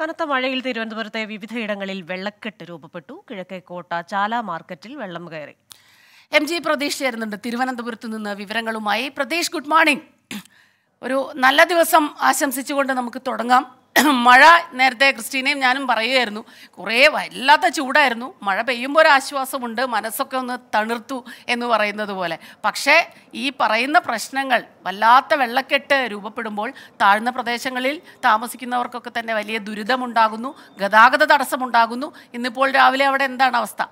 കനത്ത മഴയിൽ തിരുവനന്തപുരത്തെ വിവിധയിടങ്ങളിൽ വെള്ളക്കെട്ട് രൂപപ്പെട്ടു കിഴക്കേക്കോട്ട ചാല മാർക്കറ്റിൽ വെള്ളം കയറി എം ജി പ്രതീഷ് ചേരുന്നുണ്ട് തിരുവനന്തപുരത്ത് നിന്ന് വിവരങ്ങളുമായി പ്രതീഷ് ഗുഡ് മോർണിംഗ് ഒരു നല്ല ദിവസം ആശംസിച്ചുകൊണ്ട് നമുക്ക് തുടങ്ങാം മഴ നേരത്തെ ക്രിസ്റ്റീനയും ഞാനും പറയുമായിരുന്നു കുറേ വല്ലാത്ത ചൂടായിരുന്നു മഴ പെയ്യുമ്പോൾ ഒരു മനസ്സൊക്കെ ഒന്ന് തണുർത്തു എന്ന് പറയുന്നത് പോലെ പക്ഷേ ഈ പറയുന്ന പ്രശ്നങ്ങൾ വല്ലാത്ത വെള്ളക്കെട്ട് രൂപപ്പെടുമ്പോൾ താഴ്ന്ന പ്രദേശങ്ങളിൽ താമസിക്കുന്നവർക്കൊക്കെ തന്നെ വലിയ ദുരിതമുണ്ടാകുന്നു ഗതാഗത തടസ്സമുണ്ടാകുന്നു ഇന്നിപ്പോൾ രാവിലെ അവിടെ എന്താണ് അവസ്ഥ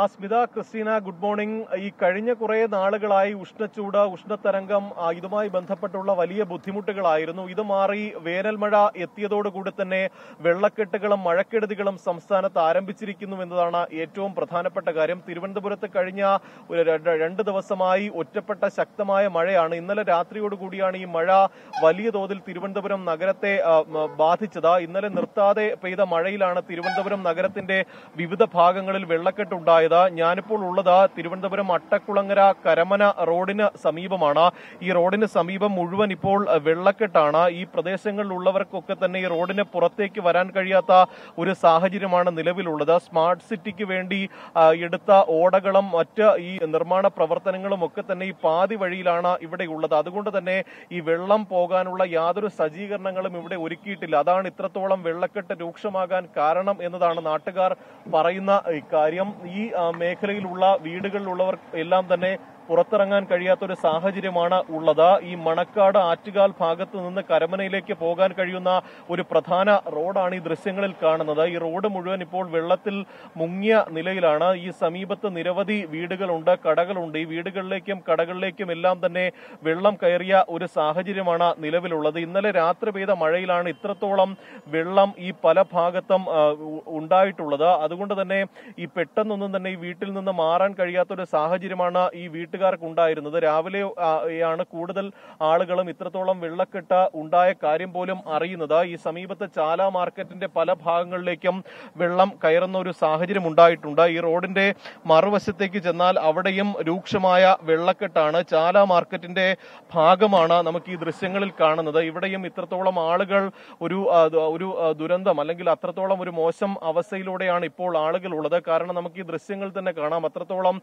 ആ സ്മിത ക്രിസ്റ്റീന ഗുഡ് മോർണിംഗ് ഈ കഴിഞ്ഞ കുറെ നാളുകളായി ഉഷ്ണച്ചൂട് ഉഷ്ണതരംഗം ഇതുമായി ബന്ധപ്പെട്ടുള്ള വലിയ ബുദ്ധിമുട്ടുകളായിരുന്നു ഇത് മാറി വേനൽമഴ എത്തിയതോടുകൂടി തന്നെ വെള്ളക്കെട്ടുകളും മഴക്കെടുതികളും സംസ്ഥാനത്ത് ആരംഭിച്ചിരിക്കുന്നു എന്നതാണ് ഏറ്റവും പ്രധാനപ്പെട്ട കാര്യം തിരുവനന്തപുരത്ത് കഴിഞ്ഞ രണ്ട് ദിവസമായി ഒറ്റപ്പെട്ട ശക്തമായ മഴയാണ് ഇന്നലെ രാത്രിയോടുകൂടിയാണ് ഈ മഴ വലിയ തോതിൽ തിരുവനന്തപുരം നഗരത്തെ ബാധിച്ചത് ഇന്നലെ നിർത്താതെ പെയ്ത മഴയിലാണ് തിരുവനന്തപുരം നഗരത്തിന്റെ വിവിധ ഭാഗങ്ങളിൽ വെള്ളക്കെട്ടുണ്ടായത് അപകടമുണ്ടായത് ഞാനിപ്പോൾ ഉള്ളത് തിരുവനന്തപുരം അട്ടക്കുളങ്ങര കരമന റോഡിന് സമീപമാണ് ഈ റോഡിന് സമീപം മുഴുവൻ ഇപ്പോൾ വെള്ളക്കെട്ടാണ് ഈ പ്രദേശങ്ങളിലുള്ളവർക്കൊക്കെ തന്നെ ഈ റോഡിന് പുറത്തേക്ക് വരാൻ കഴിയാത്ത ഒരു സാഹചര്യമാണ് നിലവിലുള്ളത് സ്മാർട്ട് സിറ്റിക്ക് വേണ്ടി എടുത്ത ഓടകളും മറ്റ് ഈ നിർമ്മാണ പ്രവർത്തനങ്ങളും ഒക്കെ തന്നെ ഈ പാതി വഴിയിലാണ് ഇവിടെ ഉള്ളത് അതുകൊണ്ട് തന്നെ ഈ വെള്ളം പോകാനുള്ള യാതൊരു സജ്ജീകരണങ്ങളും ഇവിടെ ഒരുക്കിയിട്ടില്ല അതാണ് ഇത്രത്തോളം വെള്ളക്കെട്ട് രൂക്ഷമാകാൻ കാരണം എന്നതാണ് നാട്ടുകാർ പറയുന്ന കാര്യം ഈ മേഖലയിലുള്ള വീടുകളിലുള്ളവർ എല്ലാം തന്നെ പുറത്തിറങ്ങാൻ കഴിയാത്ത ഒരു സാഹചര്യമാണ് ഉള്ളത് ഈ മണക്കാട് ആറ്റുകാൽ ഭാഗത്ത് നിന്ന് കരമനയിലേക്ക് പോകാൻ കഴിയുന്ന ഒരു പ്രധാന റോഡാണ് ഈ ദൃശ്യങ്ങളിൽ കാണുന്നത് ഈ റോഡ് മുഴുവൻ ഇപ്പോൾ വെള്ളത്തിൽ മുങ്ങിയ നിലയിലാണ് ഈ സമീപത്ത് നിരവധി വീടുകളുണ്ട് കടകളുണ്ട് ഈ വീടുകളിലേക്കും കടകളിലേക്കും എല്ലാം തന്നെ വെള്ളം കയറിയ ഒരു സാഹചര്യമാണ് നിലവിലുള്ളത് ഇന്നലെ രാത്രി പെയ്ത മഴയിലാണ് ഇത്രത്തോളം വെള്ളം ഈ പല ഭാഗത്തും ഉണ്ടായിട്ടുള്ളത് അതുകൊണ്ട് തന്നെ ഈ പെട്ടെന്നൊന്നും തന്നെ ഈ വീട്ടിൽ നിന്ന് മാറാൻ കഴിയാത്ത ഒരു സാഹചര്യമാണ് ഈ വീട്ടിൽ വീട്ടുകാർക്ക് ഉണ്ടായിരുന്നത് രാവിലെ ആണ് കൂടുതൽ ആളുകളും ഇത്രത്തോളം വെള്ളക്കെട്ട് ഉണ്ടായ കാര്യം പോലും അറിയുന്നത് ഈ സമീപത്തെ ചാല മാർക്കറ്റിന്റെ പല ഭാഗങ്ങളിലേക്കും വെള്ളം കയറുന്ന ഒരു സാഹചര്യം ഉണ്ടായിട്ടുണ്ട് ഈ റോഡിന്റെ മറുവശത്തേക്ക് ചെന്നാൽ അവിടെയും രൂക്ഷമായ വെള്ളക്കെട്ടാണ് ചാല മാർക്കറ്റിന്റെ ഭാഗമാണ് നമുക്ക് ഈ ദൃശ്യങ്ങളിൽ കാണുന്നത് ഇവിടെയും ഇത്രത്തോളം ആളുകൾ ഒരു ഒരു ദുരന്തം അല്ലെങ്കിൽ അത്രത്തോളം ഒരു മോശം അവസ്ഥയിലൂടെയാണ് ഇപ്പോൾ ആളുകൾ ഉള്ളത് കാരണം നമുക്ക് ഈ ദൃശ്യങ്ങൾ തന്നെ കാണാം അത്രത്തോളം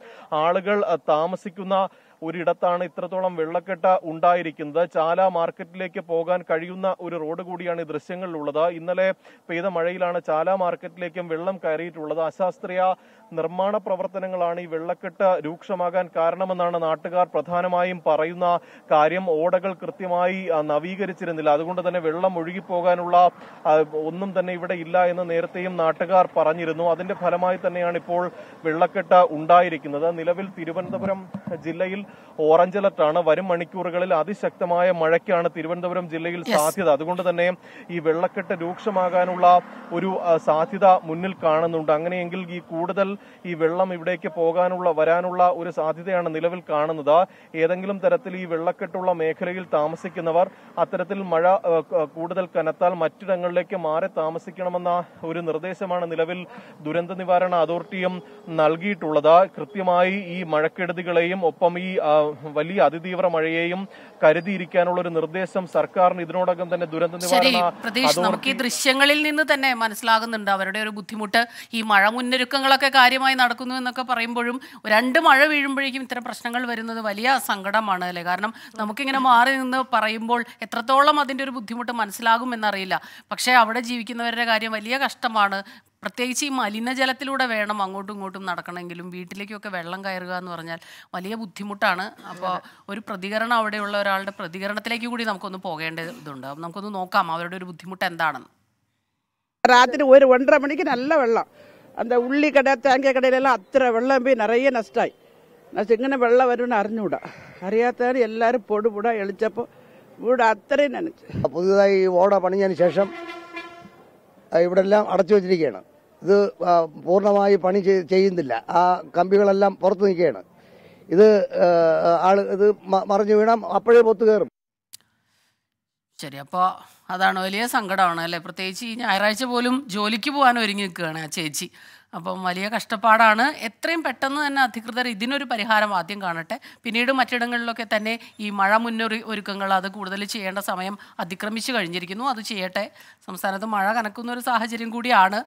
ആളുകൾ താമസിക്കും 就拿。ഒരിടത്താണ് ഇത്രത്തോളം വെള്ളക്കെട്ട ഉണ്ടായിരിക്കുന്നത് ചാല മാർക്കറ്റിലേക്ക് പോകാൻ കഴിയുന്ന ഒരു റോഡ് കൂടിയാണ് ഈ ദൃശ്യങ്ങളിലുള്ളത് ഇന്നലെ പെയ്ത മഴയിലാണ് ചാല മാർക്കറ്റിലേക്കും വെള്ളം കയറിയിട്ടുള്ളത് അശാസ്ത്രീയ നിർമ്മാണ പ്രവർത്തനങ്ങളാണ് ഈ വെള്ളക്കെട്ട് രൂക്ഷമാകാൻ കാരണമെന്നാണ് നാട്ടുകാർ പ്രധാനമായും പറയുന്ന കാര്യം ഓടകൾ കൃത്യമായി നവീകരിച്ചിരുന്നില്ല അതുകൊണ്ട് തന്നെ വെള്ളം ഒഴുകിപ്പോകാനുള്ള ഒന്നും തന്നെ ഇവിടെ ഇല്ല എന്ന് നേരത്തെയും നാട്ടുകാർ പറഞ്ഞിരുന്നു അതിന്റെ ഫലമായി തന്നെയാണ് ഇപ്പോൾ വെള്ളക്കെട്ട് ഉണ്ടായിരിക്കുന്നത് നിലവിൽ തിരുവനന്തപുരം ജില്ലയിൽ ഓറഞ്ച് ആണ് വരും മണിക്കൂറുകളിൽ അതിശക്തമായ മഴയ്ക്കാണ് തിരുവനന്തപുരം ജില്ലയിൽ സാധ്യത അതുകൊണ്ട് തന്നെ ഈ വെള്ളക്കെട്ട് രൂക്ഷമാകാനുള്ള ഒരു സാധ്യത മുന്നിൽ കാണുന്നുണ്ട് അങ്ങനെയെങ്കിൽ ഈ കൂടുതൽ ഈ വെള്ളം ഇവിടേക്ക് പോകാനുള്ള വരാനുള്ള ഒരു സാധ്യതയാണ് നിലവിൽ കാണുന്നത് ഏതെങ്കിലും തരത്തിൽ ഈ വെള്ളക്കെട്ടുള്ള മേഖലയിൽ താമസിക്കുന്നവർ അത്തരത്തിൽ മഴ കൂടുതൽ കനത്താൽ മറ്റിടങ്ങളിലേക്ക് മാറി താമസിക്കണമെന്ന ഒരു നിർദ്ദേശമാണ് നിലവിൽ ദുരന്ത നിവാരണ അതോറിറ്റിയും നൽകിയിട്ടുള്ളത് കൃത്യമായി ഈ മഴക്കെടുതികളെയും ഒപ്പം ഈ വലിയ അതിതീവ്ര മഴയെയും കരുതിയിരിക്കാനുള്ള ഒരു നിർദ്ദേശം സർക്കാരിന് ഇതിനോടകം തന്നെ ദുരന്ത നിവാരണ നമുക്ക് ഈ ദൃശ്യങ്ങളിൽ നിന്ന് തന്നെ മനസ്സിലാകുന്നുണ്ട് അവരുടെ ഒരു ബുദ്ധിമുട്ട് ഈ മഴ മുന്നൊരുക്കങ്ങളൊക്കെ കാര്യമായി നടക്കുന്നു എന്നൊക്കെ പറയുമ്പോഴും രണ്ട് മഴ വീഴുമ്പോഴേക്കും ഇത്തരം പ്രശ്നങ്ങൾ വരുന്നത് വലിയ സങ്കടമാണ് അല്ലേ കാരണം നമുക്കിങ്ങനെ മാറി നിന്ന് പറയുമ്പോൾ എത്രത്തോളം അതിൻ്റെ ഒരു ബുദ്ധിമുട്ട് മനസ്സിലാകും എന്നറിയില്ല പക്ഷേ അവിടെ ജീവിക്കുന്നവരുടെ കാര്യം വലിയ കഷ്ടമാണ് പ്രത്യേകിച്ച് ഈ മലിനജലത്തിലൂടെ വേണം അങ്ങോട്ടും ഇങ്ങോട്ടും നടക്കണമെങ്കിലും വീട്ടിലേക്കൊക്കെ വെള്ളം കയറുക എന്ന് പറഞ്ഞാൽ വലിയ ബുദ്ധിമുട്ടാണ് അപ്പോൾ ഒരു പ്രതികരണം അവിടെയുള്ള ഒരാളുടെ പ്രതികരണത്തിലേക്ക് കൂടി നമുക്കൊന്ന് പോകേണ്ടതുണ്ട് നമുക്കൊന്ന് നോക്കാം അവരുടെ ഒരു ബുദ്ധിമുട്ട് എന്താണെന്ന് രാത്രി ഒരു ഒന്നര മണിക്ക് നല്ല വെള്ളം அந்த ഉള്ളിക്കട கடை தேங்காய் கடையிலெல்லாம் அத்தனை வெள்ளம் போய் நிறைய நஷ்டாய் நஷ்டம் വെള്ളം வெள்ளம் അറിഞ്ഞൂടാ അറിയാത്തവർ എല്ലാവരും പൊടുപൊടാ എളിച്ചപ്പോൾ ഇവിടെ അത്രയും നനച്ചു പുതിയതായി ഓട പണിഞ്ഞതിന് ശേഷം ഇവിടെല്ലാം അടച്ചു വെച്ചിരിക്കുകയാണ് ഇത് പൂർണ്ണമായി പണി ചെയ്യുന്നില്ല ആ കമ്പികളെല്ലാം പുറത്ത് നിൽക്കുകയാണ് ഇത് ആള് ഇത് മറിഞ്ഞു വീണാം അപ്പോഴേ പൊത്തു കയറും ശരി അപ്പോൾ അതാണ് വലിയ സങ്കടമാണ് അല്ലേ പ്രത്യേകിച്ച് ഈ ഞായറാഴ്ച പോലും ജോലിക്ക് പോകാൻ ഒരുങ്ങി നിൽക്കുകയാണ് ആ ചേച്ചി അപ്പം വലിയ കഷ്ടപ്പാടാണ് എത്രയും പെട്ടെന്ന് തന്നെ അധികൃതർ ഇതിനൊരു പരിഹാരം ആദ്യം കാണട്ടെ പിന്നീട് മറ്റിടങ്ങളിലൊക്കെ തന്നെ ഈ മഴ മുന്നൊരു ഒരുക്കങ്ങൾ അത് കൂടുതൽ ചെയ്യേണ്ട സമയം അതിക്രമിച്ചു കഴിഞ്ഞിരിക്കുന്നു അത് ചെയ്യട്ടെ സംസ്ഥാനത്ത് മഴ കനക്കുന്ന ഒരു സാഹചര്യം കൂടിയാണ്